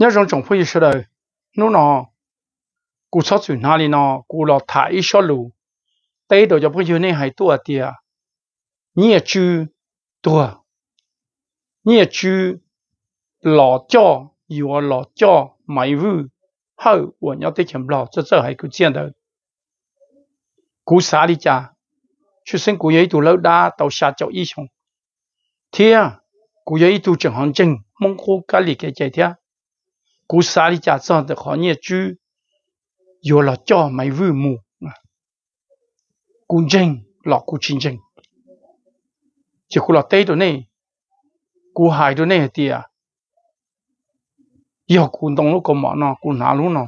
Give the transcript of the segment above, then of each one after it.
nhớ rằng trong phía sau đời nó nó cú sót chuyện nào đi nó cú lo thả ít số lù đồ cho phía này hay tua tiệt nhẹ chư tua nhẹ chư lọ cho yếu lọ cho mày vư hậu của nhau tới chấm lọ cho hay cứ chiến đời cú xả đi cha chú sinh cú ấy tụ lâu đa tàu xa cho y xong thế cú ấy tụ chẳng hòn chừng mong khô cá lì cái chạy thế cú xa đi chả xong thì khó nhẹ chứ yo là cho mấy vư mù cú chênh là cú chinh chênh chỉ cú là tây đồ này cú hài đồ này thì à yo cú đông lúc có mỏ nó cú nà lúc nó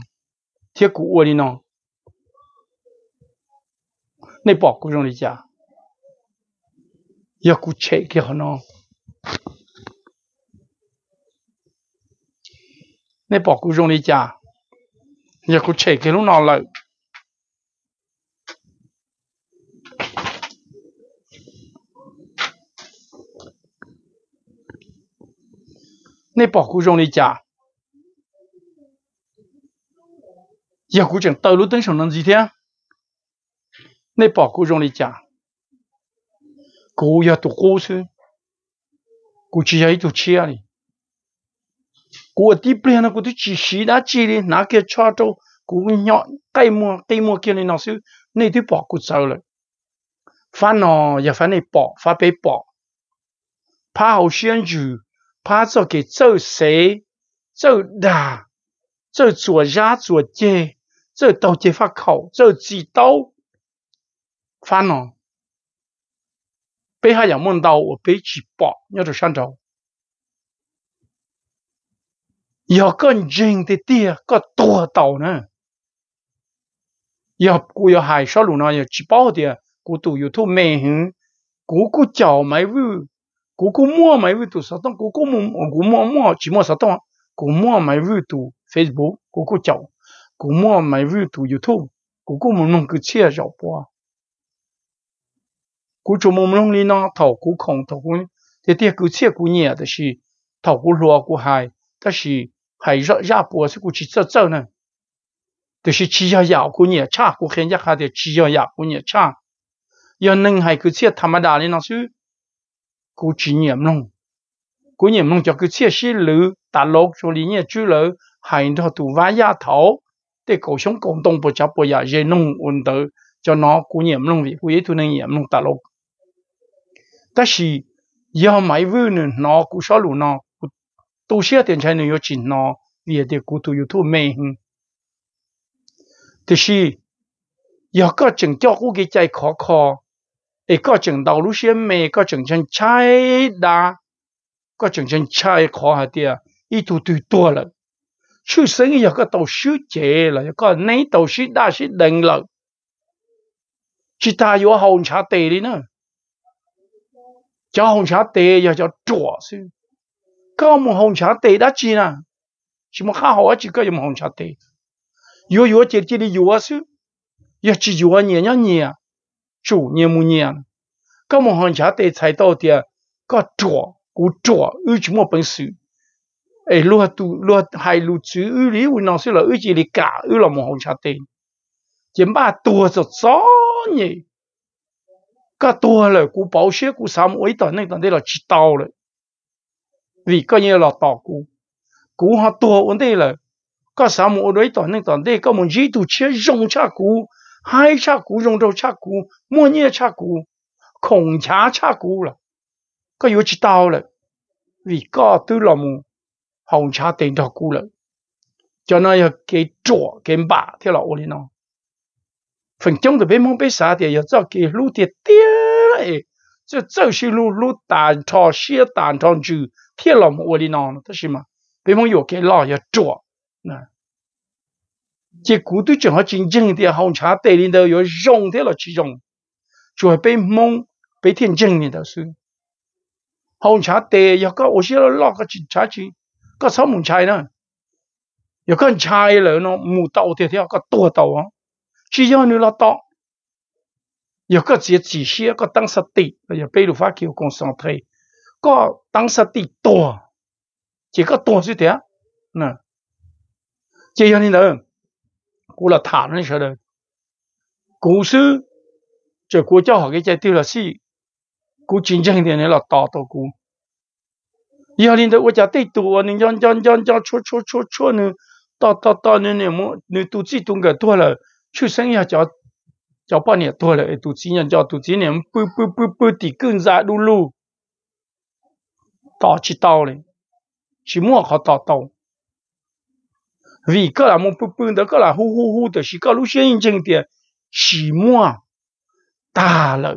thiết cú uo đi nó này bỏ cú trong đi chả yo cú chạy kia nó ในปอกกูจงนิจาอย่ากูเฉกให้ลูกนอนเลยในปอกกูจงนิจาอย่ากูจังเตอรู้ตั้งสองนั้นจีเทียในปอกกูจงนิจากูอยากตัวกูซื้อกูชี้ให้ตัวเชียร์นี่ của ti bê nó của tí chỉ xí đã chỉ đi nã kia cho đâu của nhỏ cây mua cây mua kia này nó xíu này tí bỏ cuộc sau rồi phá nó giờ phá này bỏ phá bê bỏ phá hậu xuyên chủ phá cho cái cho xế cho đà cho chùa giá chùa chê cho đầu chê phá khẩu cho chỉ đầu. phá nó bây giờ muốn đâu 我被举报，要走上走。有更近的地个多岛呢。有古有海少路呢，有几包的，古都有土美行，古古脚没有，古古摸没有土啥东，古古摸古摸摸只摸啥东，古摸没有土 Facebook，古古脚，古摸没有土 YouTube，古古没弄个切脚波，古就没弄里那头古空头古，这点古切古捏的是头古罗古海。但是还热热波是过去走走呢，就是只要要过年差，过很热下的只要要过年差，要能还去切他们打的那些，过去年弄，过年弄叫去切些路，打落说里面住了，还到土挖丫头，对狗熊狗东不叫不要热弄温度，cho nó của nhiễm lòng vì của ý tôi nên nhiễm lòng tà lục. Ta chỉ do máy vư nó của số lũ nó tu xia tiền chai nó chỉ nó địa địa cụ tu yêu thế thì giờ có chừng cái chạy khó khó ấy có chừng đầu lúc xia mê có chai đa có chừng chai khó hả tia ý tu tu tua lận chứ sinh giờ có tàu sư chế là có nấy tàu sư đa sư đừng lận chỉ ta yêu hồng cha tê đi nữa cho hồng cha tê giờ cho chua có một hồng trả tệ chi nè chỉ một khá họ chỉ có một hồng trả tệ yo yo chỉ chỉ đi yo sư yo chỉ yo nhẹ nhá nhẹ chủ nhẹ mu nhẹ có một hồng trả tệ 才到的 có chỗ cú chỗ ư chỉ một bản sự ấy lúc tu lúc hai lúc chữ ư lý u nó sư là ư chỉ lý cả ư là một hồng trả tệ chỉ ba tua rồi gió nhỉ cả tua là cú bảo xe cú sắm ấy tao nên tao đây là chỉ tao rồi vì coi như là tỏ cũ cũ họ tua vấn đề là có sao một đối tượng nên toàn đây có một gì tụ chế dùng cha cũ hai cha cũ dùng đâu cha cũ mua nhẹ cha cũ khổng cha cha cũ là có yếu chỉ tao là vì có tư là mù hồng cha tiền đó cũ là cho nó nên cái chỗ cái bả theo là ô lý nó phần trong từ bên mong bên xã thì giờ cho cái lũ tiệt tiệt ấy chứ chứ lũ lũ tàn thọ xia tàn thọ chữ 铁老木窝里拿了，是嘛？被蒙又给老要做，那这骨头正好蒸正的，红茶袋里头要装，铁了去装，就会被蒙被天正的头算。红茶袋有个我写了落个警察局个什么茶呢？有个茶了咯，木头的这个多头哦，只要你拿剁，有个些细些个当茶蒂，个比如话我贡山茶。có tăng sát tỷ tổ chỉ có tổ chứ thế nè chỉ cho nên đó cô là thả nó sợ đời cố sư cho cô cho họ cái trái tiêu là si cô chính chính thì này là tỏ tổ cô y hao nên đó tôi chỉ tổ nên chọn chọn chọn chọn chua chua chua chua nữa tỏ tỏ tỏ nên này mà nên tu chỉ tu cái thua sinh ya cho cho bao nhiêu thua là tu chỉ nhân tu chỉ này bự bự bự bự thì cơn giả đu lù tỏ chỉ tàu này chỉ mua họ tỏ tàu vì cơ là muốn bưng bưng đó cơ là hu hu hu được chỉ cơ lúc xuyên chân tiền chỉ mua tà lợi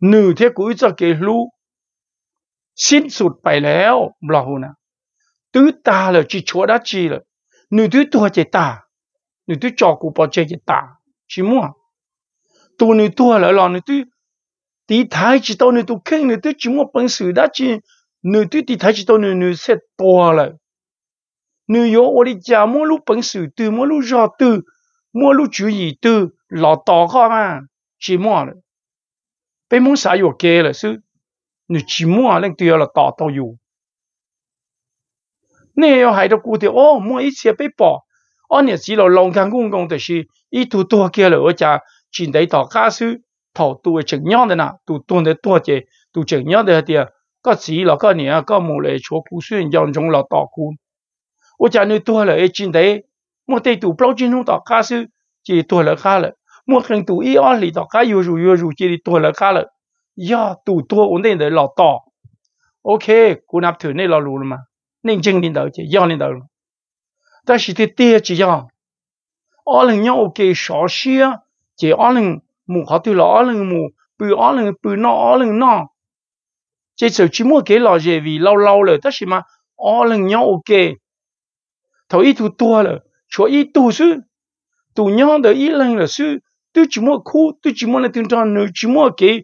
nữ thế của cho cái lũ xin sụt phải léo lo hồn à tứ ta là chỉ chúa đã chi rồi nữ tứ tua chỉ ta nữ tứ cho cụ bỏ chơi chỉ ta chỉ mua tu nữ tua lại lo nữ tứ tí thái chỉ tao nơi tụ khen nơi tụ chúng một bằng sự đã chứ nơi tụ tí thái chỉ tao nơi nơi sẽ to lại nơi yo ở đi cha mua lúc bằng sự từ mua lúc do từ mua lúc chú ý từ lọ to khó mà chỉ mua rồi bên muốn xài vô kê là sư nơi chỉ mua lên tiêu là to to dù nè yo hay đâu cụ thì ô mua ít xe bé bỏ ông nhà chỉ là lòng càng công công thì là ít thu tua kia là ở cha chỉ thấy tỏ cá sư thầu tu chừng nhau đấy nè tu tu đấy tu chứ tu chừng nhau đấy thì có gì là có nhà có mù lệ chỗ cú xuyên dòng trong là tạo cú ô cha nơi tu là ấy chín đấy một tay tu bao chín không tọa cá sư chỉ tu là cá là một khi tu ý ở lì tọa cá yêu rủ yêu chỉ tu là cá là do tu tu ổn định đấy là tọa ok cú nạp thử này là lù mà nên chân lên đầu chứ do lên đầu ta chỉ thế tia chỉ do ở lần ok sọ xia chỉ ở mù khó tiêu lõ lưng mù bự ó lưng bự nọ ó lưng nọ chế sở chỉ mua kế lò dễ vì lâu lâu rồi tất mà ó lưng nhau ok thầu ít thu rồi chúa ít tu sư tu nhau đời ít lần là sư tu chỉ mua khu tu chỉ mua là tiền tròn nữ chỉ mua kế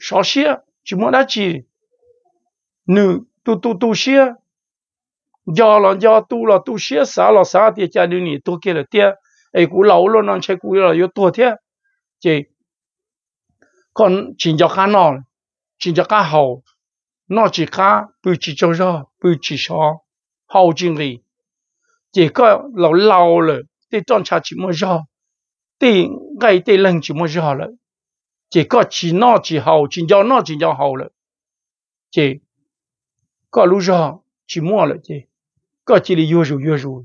xó xia chỉ mua đã chỉ nữ tu tu tu xia do là do tu là tu xia xả là xả thì cha đứa này tu kia là tiếc, ấy cú lâu luôn nó chơi cú là yếu tu thiệt chị còn chỉ cho cá nọ chỉ cho cá hậu, nó chỉ cá bự chỉ cho cho, bự chỉ cho hậu chính lý chỉ có lâu lâu rồi thì trong cha chỉ mua ra thì ngay thì lần chỉ mua ra rồi chỉ có chỉ nó chỉ hậu, chỉ cho nó chỉ cho hậu rồi chị có lúc ra chỉ mua rồi chị có chỉ là yêu rồi yêu rồi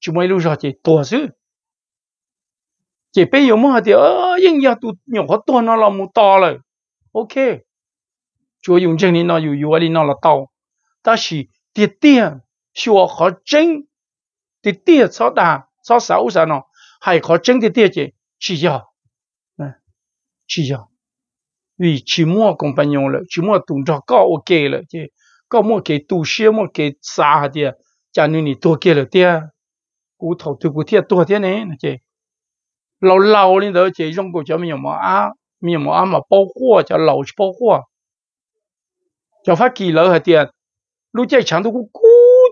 chỉ mới lúc ra chị tổ sư chỉ bây giờ mà thì ơ yên giờ tụ nhỏ có to nó là mu to rồi ok chúa dùng chân đi nó dù dù đi nó là tàu ta chỉ tiệt tiệt chúa khó chân tiệt tiệt sao đà sao xấu sao nó hay khó chân tiệt tiệt chứ, chỉ giờ chỉ giờ vì chỉ mua compagnon rồi chỉ mua tụng cho có ok rồi chứ có mua cái tu sửa mua cái sa hạt thì cha nuôi thì tôi kia rồi tiệt cú thầu tôi cú thiệt tôi thế này chứ 老老呢头这种个叫面膜啊，面膜啊嘛包货叫老是包货，叫发几楼还点，路在长途古古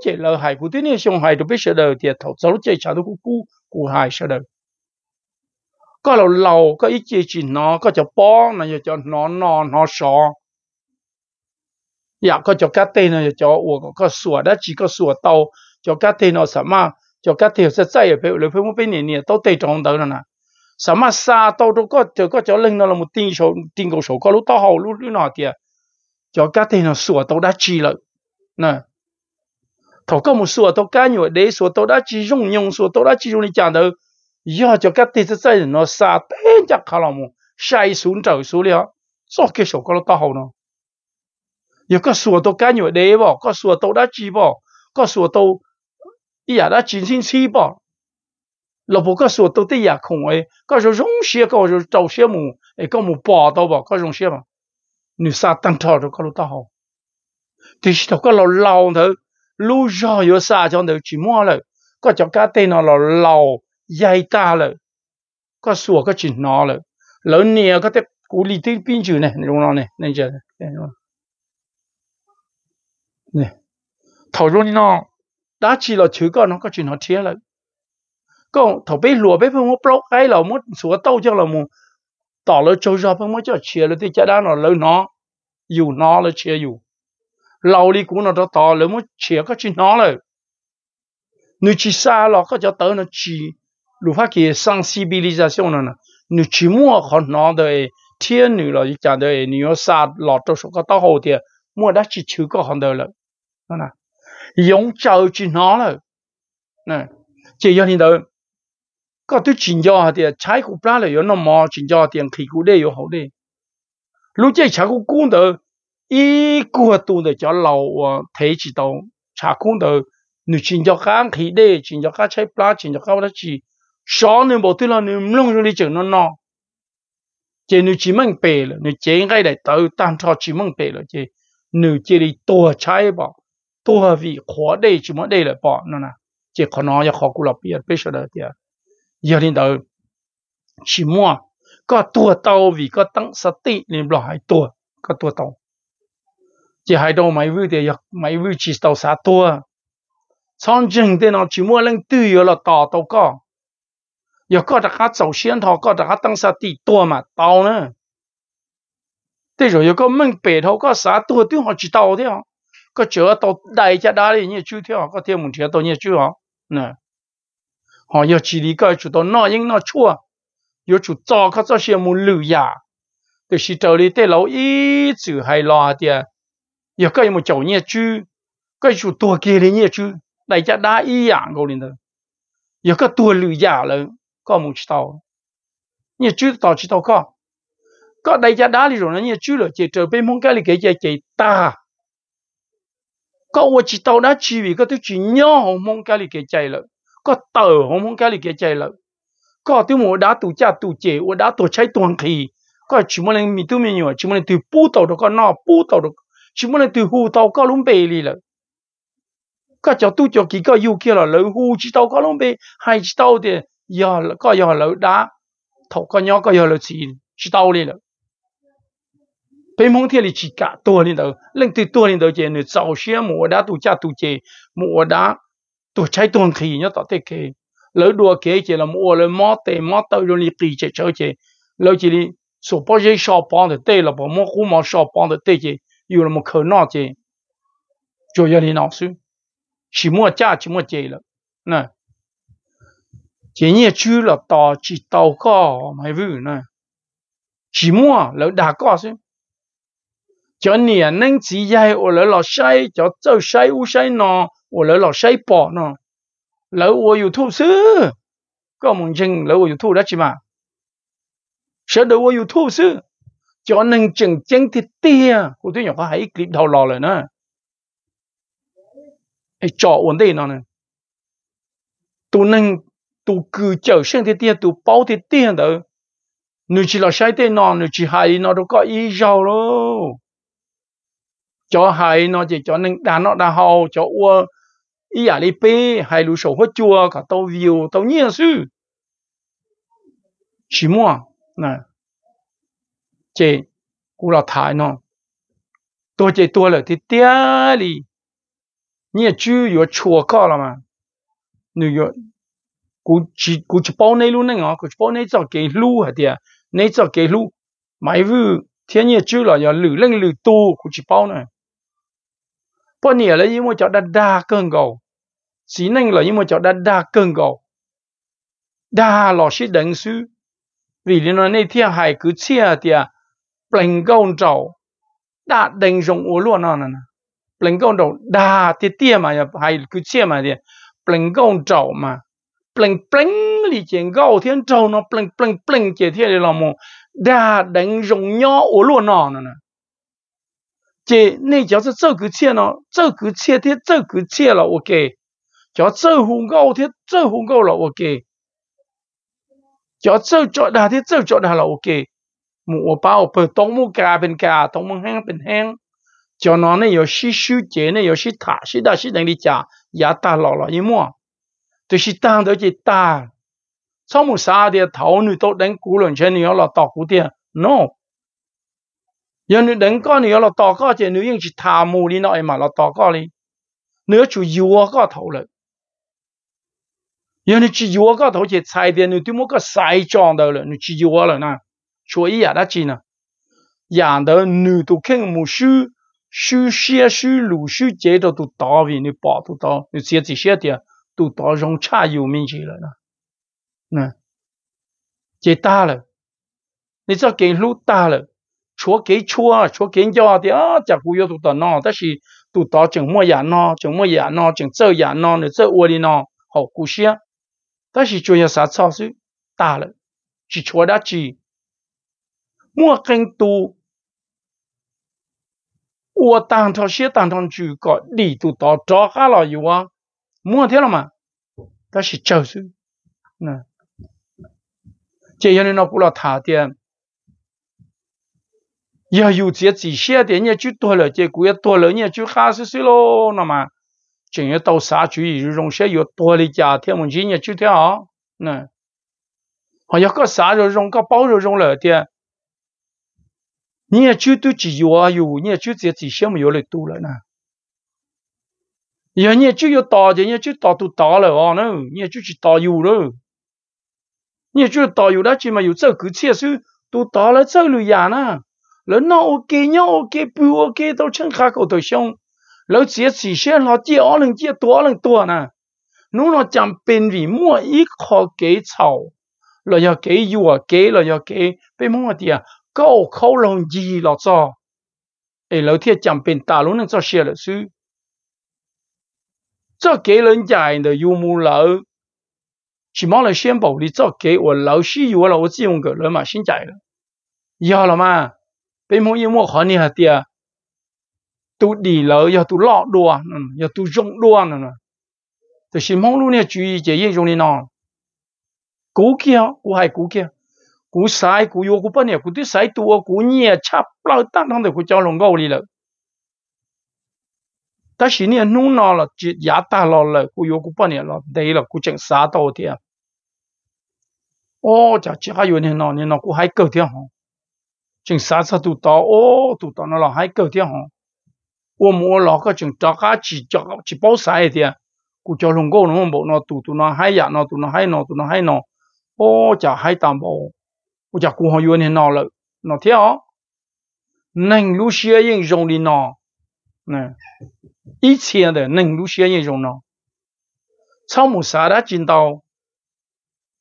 这楼还古对呢上海都被晓得点头，走路在长途古古古还晓得。ก็เราเราก็อีเจจินเนาะก็จะป้องนะจะนอนนอนนอสออยากก็จะกัดเตนะจะอ้วกก็สวดได้จีก็สวดเตาจะกัดเตนะสามารถจะกัดเตจะใจไปเลยเพื่อไม่ไปเนี่ยเนี่ยเตาเตจองเตาน่ะ sa 什么沙到到个就个就拎到了木丁手丁狗手，个路到后路路那点，就家庭上说到那去了，那。thầu có một số tôi cá nhiều để số tôi đã chỉ dùng nhung số tôi đã chỉ dùng đi chàng đâu giờ cho các tiền sẽ nó xa tên chắc khá lòng sai xuống trời xuống liền số cái số có nó to hậu nó giờ có số tôi cá nhiều để bỏ có số tôi đã chi bỏ có số tôi ý đã chính xin chi bỏ 老婆个说到底也空哎，个说容些个说找些么，哎个么报道吧，个容些嘛，你啥单套都搞到好，但是头个老老头，路上有啥讲头寂寞了，个就家对那老老压大了，个说个紧拿了，老年个在鼓里头边住呢，容哪呢，那家呢，呢，头容易拿，打起了球个那个紧拿贴了。ก็ถ้าไปหลัวไปเพิ่งว่าปลอกไอ้เราหมดสัวเต้าเจ้าเราหมดต่อเลยโจจอเพิ่งว่าจะเชียร์เลยที่จะได้หนอเลยเนาะอยู่เนาะเลยเชียร์อยู่เราลีกูหนอต่อต่อเลยมันเชียร์ก็ชิเนาะเลยนูชิซาเราก็จะเติร์นชีหรือว่าเกี่ย sensibilisation นั่นนะนูชิมัวขอนนอเลยเทียนหนูเราจะเดยนิวซาหลอดตัวสก็ต้องหัวเดียมัวได้ชิชื่อก็ขอนเดยเลยนั่นนะยงเจ้าชิเนาะเลยนั่นเจียยอดที่เดิมก็ตุชินยอเดียใช้กูปลาเลยยนมอชินยอเดียงขี้กูได้ยอเขาได้รู้ใจใช้กูกุ้งเดออีกูตัวเดอจะเราเทจิตงใช้กุ้งเดอหนูชินยอข้างขี้ได้ชินยอข้าใช้ปลาชินยอข้าว่าจีสอนหนึ่งบอกที่เราหนึ่งลงรู้จักนอนนอเจหนูจีมั่งเปย์เลยหนูเจ๊งไงได้เตอตามทอจีมั่งเปย์เลยเจหนูเจดีตัวใช้บอกตัววีขอได้จีมั่งได้เลยบอกนั่นนะเจขอน้อยขอกูหลับเปียดไปเฉยเดียว giờ đến đầu chỉ mua có tua tàu vì có tăng sát tị nên lo hai tua có tua tàu chỉ hai đâu mấy vui thì mấy vui chỉ tàu sát tua xong chừng thì nó chỉ mua lên tư rồi là tàu tàu có giờ có đặt hát sầu xuyên thọ có đặt hát tăng sát tị tua mà tàu nữa thế rồi giờ có mình bể thọ có sát tua tiêu họ chỉ tàu thế họ có chữa tàu đầy cho đá đi như chú thế họ có thêm một chiếc tàu như chú họ nè họ chỉ đi coi chủ tao nọ nhưng nọ chua giờ chủ cho các cho xem muốn lử giả từ khi trở đi tới lâu ít chữ hay lo thì giờ cái một chậu nhẹ chứ cái chủ tua kia đấy nhẹ chứ đại cha đã y dạng gọi đó giờ cái tua lử giả có một tàu nhẹ chứ tàu chỉ tàu có có đại cha đã đi rồi nó nhẹ chứ chỉ trở bên muốn cái là cái gì chỉ ta có một chỉ tàu đã chỉ vì cái thứ chỉ nhỏ mong cái là cái chạy lợi có tờ không muốn cái kia chạy là có tiêu mùa đá tù cha tù chế ô đá tù cháy toàn kỳ có chỉ muốn lên mình tiêu mình nhiều chỉ muốn lên từ bù tàu được có nọ bù tàu được chỉ muốn lên từ hù tàu có lúng bề lì là có cháu tu cho kỳ có yêu kia là lỡ hù chỉ tàu có lúng bề hay chỉ tàu thì giờ có giờ lỡ đá thầu có nhau có giờ lỡ chỉ chỉ tàu lì là bên mong thiên lì chỉ cả tua lên đầu lên từ tua lên đầu chế nữa sau xe mùa đá tù cha tù chế mùa đá tu chạy tuần khi nhớ tao thế kê lỡ đua kế chỉ là mua lỡ mót tê mót tao luôn đi tì chạy chơi chơi lỡ chỉ đi số bao giờ shop bán được tê là bao mua khu mà shop bán được tê chơi yêu là một khờ nọ chơi cho gia đình nào xứ chỉ mua cha chỉ mua chơi là nè chỉ nhớ chú là tao chỉ tao có mày vui nè chỉ mua lỡ đã có xứ cho nè nâng chỉ dạy ô lỡ lọ say cho châu say u say nọ ô lỡ lọ say bỏ nọ lỡ ô yêu thu sư có mong chừng lỡ ô yêu thu đó chứ mà sợ đâu ô yêu thu sư cho nâng chừng chân thịt tia cô tôi nhỏ có hãy clip đầu lò rồi nữa ai cho ổn đề nọ nè tu nâng tu cứ chờ sinh thịt tia tu bao thịt tia đó nếu chỉ là sai tê nọ nếu chỉ hại nó đâu có ý giàu đâu cho hay nó chỉ cho nên đá nó đá hầu cho ua ý à li pê hay lũ sổ hốt chua cả tàu view tàu nhiên sư chỉ mua nè chị cú là thái nó tôi chỉ tôi là thì tiếc đi nhiều chú có chua cả là mà nếu có cú chỉ cú chỉ bao nay luôn nè, ngó chỉ bao nay cho cái lu hả tiệt nay cho cái lu mấy vụ thiên nhiên chú là có lử lên lử tu cú chỉ bao này po nia le yimo cho da da cơn gầu xí nanh là một chỗ da đa cơn gầu đa là shi đánh sư vì lý nó này thiên hải cứ chia tia pleng gông trầu đa đánh rộng ố luôn nó nè pleng gông trầu đa thì tia mà hải cứ chia mà thì pleng gông trầu mà pleng pleng lý chuyện gầu thiên trầu nó pleng pleng pleng chỉ thiên là một đa đánh rộng nhỏ ố luôn nó nè 即你叫做做个切咯，做个切，听做个切了，我给；叫做红狗，听做红狗了，我给；叫做脚大，听做脚大了，我给。木我包，东木架边架，东木夯变夯。叫那呢有些手姐呢，有些大，细大细等你家也大老了一摸，就是当就是大。从木啥的，头你都等古了，像你要老到古点 n o 因为人家你要了，刀割着牛肉，去探是里姆的嘛，了刀割里，牛肉就油个头了。因为去油个头，去踩点，你牛某个塞脏头了，牛啊了呢，所以啊，那真呢，羊头、牛都肯木须、书写书，路书，接着都到位，你包都到，你接这些的都到融菜有面起了了，那结大了，你只要给路大了。绰给啊，绰给叫的啊！叫古月都豆脑，但是都到怎么样孬，怎么样孬，怎得样也你这窝里孬。好，古些，但是就要啥长寿，大了，是绰了几？么更多。我当头些当汤就讲，你都到做下了有啊？么听了嘛？但是就是，嗯，这原来那过了大的。要有这几些的，你就多了，结果也多了，你就哈死死喽，那么，正要到啥主意，用些要多的家庭问题，你就跳，那，还要个啥就用个包就用了的，你就都只有啊有，你就这几些没有了多了呢。giờ nhẹ chứ giờ tỏ chú nhẹ chứ tỏ tụ tỏ là on nó nhẹ chứ chỉ chú chú chú chỉ chỉ rồi nè, thì tỏ dù đó nhẹ chứ tỏ dù đó chỉ mà dù sao cái chia sư tụ tỏ là sao lười già na 人那我给娘我给不我给都成哈狗都想，老些起先老几二零几多二零多呢？侬那讲本位莫一靠给草，老要给药给了要给，被莫的啊高考容易了早，哎老天讲本打陆能做些了事，做给人家的有木老，起码来先保你做给我老师有了我自用个人嘛先讲了，要了吗？bây mỗi yêu mỗi khó nè hả tiệt tu đi lỡ giờ tu lọ đùa giờ tu rong đùa nữa thì xin mong luôn nè chú ý chế yên rong nè nọ cú kia cú hay cú kia cú sai cú yêu cú bận nè cú tu sai tu cú nhẹ chắp lao tát thằng được cú cho lòng gấu đi lỡ ta xin nè nu nọ là chỉ giả ta lọ lỡ cú yêu cú bận nè lọ đây là cú chẳng xa tàu thiệt ô chả chỉ hay yêu nè nọ nè nọ cú hay cờ thiệt không chừng sa sa tụ to ô tụ to nó là hai cơ thiệt hả ô mua lọ cái chừng cho cá chỉ cho chỉ bao sai thiệt à. cụ cho lùng gô nó bộ nó tụ tụ nó hai dạ à, nó tụ nó hai nó tụ nó hai nó ô chả hai tam bộ ô chả cụ họ yêu nên nó lợi nó thiệt hả nành lu xia yên dùng đi nó nè ít xia đấy nành lu xia yên dùng nó sau một sa đã chín tàu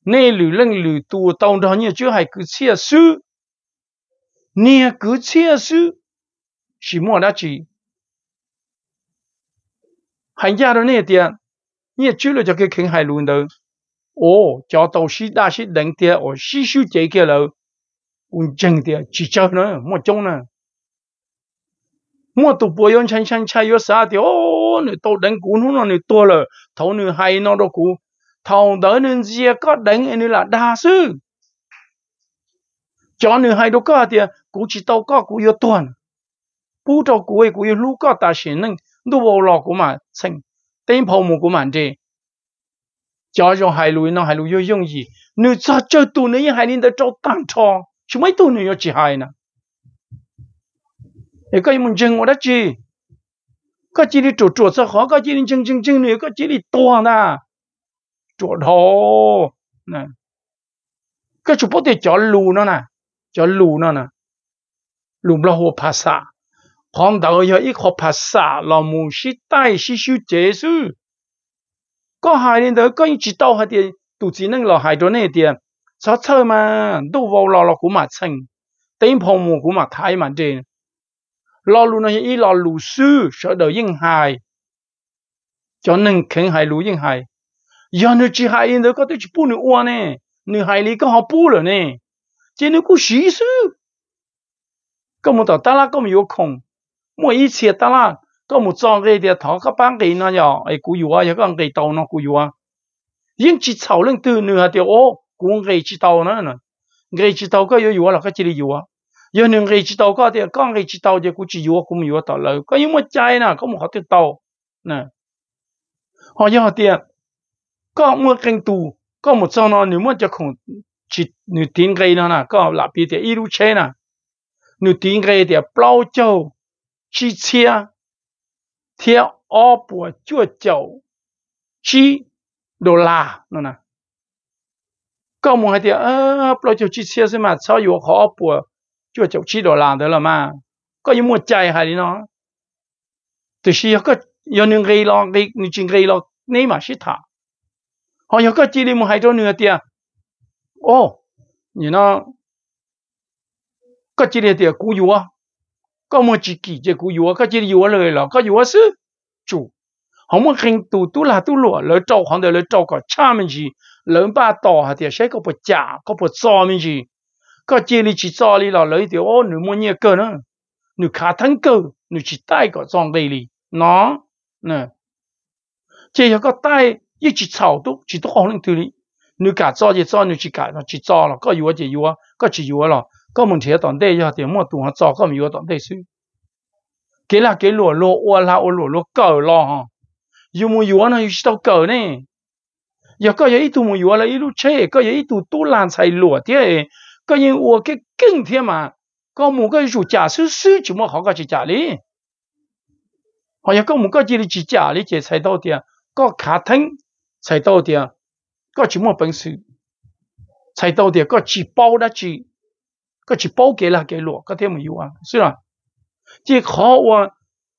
nên lử lưng lử tụ tàu đó như chứ hay cứ xia sư 你个切实是莫那句，寒假的那点，你去了就去看海路的，哦，叫到西大西冷点，哦，西修这个了，我真的只叫呢，莫中呢，莫都不用穿穿穿有啥的，哦，你都冷古弄了你多了，头你还弄到古，头头你直接搞冷，你啦大事。cho nên hai đứa cá thì cũng chỉ tàu cá cũng yêu tuần bù tàu cũng ấy cũng yêu lú cá ta xin nên đủ bộ lọ của mà sinh tên phô mù của mà chứ cho cho hai lúi nó hai lúi yêu dùng gì nếu cho cho tụ nữa hai nên đã cho tăng cho chứ mấy tụ nữa yêu chỉ hai nè cái cái mình chừng ở đó chứ cái chỉ đi chỗ chỗ sao khó cái chỉ đi chừng chừng chừng nữa cái chỉ đi to nè chỗ đó nè cái chú bố thì cho lù nó nè cho lù nó nè lùm lo hồ phá xạ không giờ ít học phá xạ là mù tay sĩ siêu chế sư có hai nên đó có chỉ đâu hai tiền tụ chỉ là hai đó này tiền sao chơi mà đâu vào lo lo của mà chăng tên phòng mù của mà thái mà trên lo lù nó ít lo lù sư sợ đời yên hài cho nên khen hài lù yên hài giờ nó hài nên đó có tới chỉ bu nữa nè nửa hài lý có họ bu rồi nè 这里过习俗，搿么到达拉搿么有空，么以前达拉搿么早个的头个班个那呀，哎，古有啊，一个个到那古有啊，因去草人都那下的哦，古个去到那呢，个去到个有有啊，那个这里有啊，有人个去到个的，刚个去到的估计有啊，古么有到了，搿有么在呢？搿么好得到呢？好要的，搿么更多，搿么早那你们就空。จิตนึ่ทิ้งใครนั่นนะก็หลับไปเดียวอีรู้เช่นนะนึ่ทิ้งใครเดียวเปล่าเจ้าชี้เชียเทียวอ้อปวดจวดเจ้าชี้ดลานั่นนะก็มองให้เดี๋ยวเออปล่าเจ้าชี้เชียใช่ไหมชาวอยู่ขอปวดจวดเจ้าชี้ดลาเดี๋ยวละมั้งก็ยังมั่วใจใหายเนาะแต่ชี้ก็ยังนึ่งใครลองใครหนึ่งจริงใครลองนี่มาชี้ถ้าเขาอยากก็จีริมให้เจ้าเนื้อเตีย哦，你呢？搿几里点古油啊？搿么几几只古油啊？搿几里油啊来了？搿油啊是主，我们很多都啦都落，来照行的来照个下面去，人把刀下点，谁个不夹，个不照面去，搿几里去照里了，来点哦，你么捏个呢？你卡通狗，你去带个装备里，喏，呢，这一个带一起草都，几多好人头里。你家做就做，你去家去做了，个有就有啊，个就有了，个问题当地要点么多做，个没有当地去。给啦给落落，我啦我落落够了哈，有没有呢？有是到够呢？有个有一度没有了，一路切，个有一度多难才落的，个因我给更天嘛，个某个有假手手就么好个去假哩，好像个某个就是去假哩，这才到的，个卡通才到的。个是没本事，才到的个只包的只，个只包给了给落，个天没有啊，是啦。这考我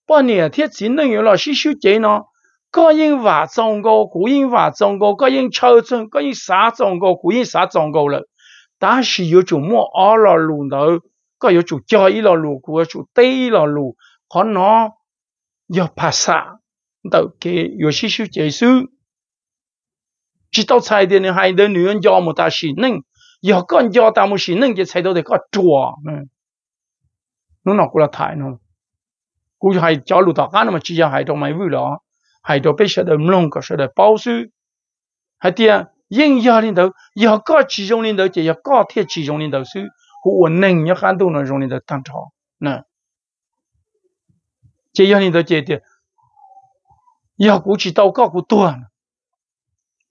半年贴钱能有了，是修钱呢？个人话中国，个人话中国，个人抽中，个人啥中国，个人啥中国了。但是有种么二了路头，个有种交易了路，个有种低了路，可能要怕啥？到给有些修结束。直到菜地里还得女人叫么大声，恁要赶叫大么声，恁给菜到里搞土嗯，侬那古太抬侬，计还害浇路打干么？几要害到没苗了，还到被晓得弄个晓得保守？还点，啊，人领导要搞集中领导，就要搞铁集中领导手，和我能业汉族人集领导当差，那这要你领导这要过去到搞古断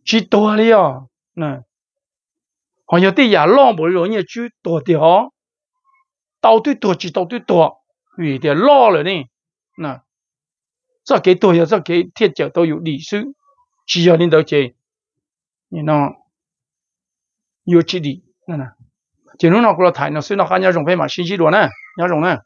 几多啊你哦，那，还有啲也捞不了，你去多的哦，到底多到多？多，有点老了呢，那，这给多些，这给天脚都有利数，只要领导钱，你那有几的，那那，就弄那个台，虽然那虾米东西嘛，信息多呢，虾米呢？